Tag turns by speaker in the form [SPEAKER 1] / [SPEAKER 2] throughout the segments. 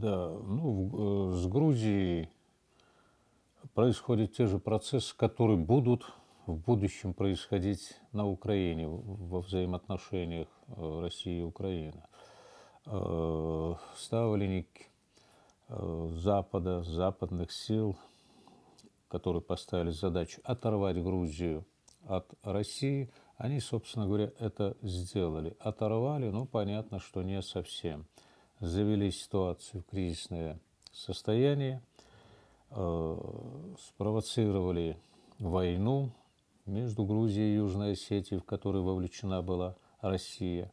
[SPEAKER 1] Да, ну, э, с Грузией происходят те же процессы, которые будут в будущем происходить на Украине, во взаимоотношениях э, России и Украины. Э, ставленник Запада, западных сил, которые поставили задачу оторвать Грузию от России, они, собственно говоря, это сделали. Оторвали, но ну, понятно, что не совсем завели ситуацию в кризисное состояние, э, спровоцировали войну между Грузией и Южной Осетией, в которой вовлечена была Россия.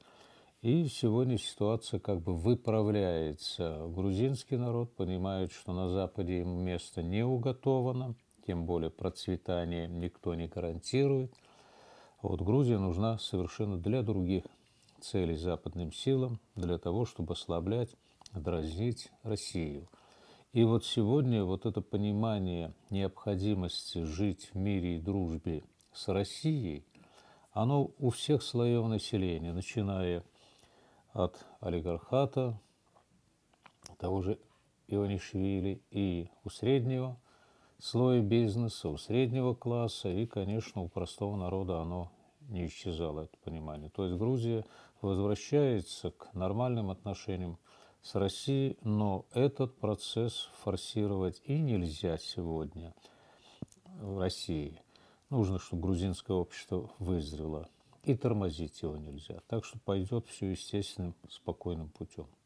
[SPEAKER 1] И сегодня ситуация как бы выправляется. Грузинский народ понимает, что на Западе им место не уготовано, тем более процветание никто не гарантирует. вот Грузия нужна совершенно для других целей западным силам для того, чтобы ослаблять, дразнить Россию. И вот сегодня вот это понимание необходимости жить в мире и дружбе с Россией, оно у всех слоев населения, начиная от олигархата, того же Иванишвили, и у среднего слоя бизнеса, у среднего класса и, конечно, у простого народа оно не исчезало это понимание. То есть Грузия возвращается к нормальным отношениям с Россией, но этот процесс форсировать и нельзя сегодня в России. Нужно, чтобы грузинское общество вызрело, и тормозить его нельзя. Так что пойдет все естественным, спокойным путем.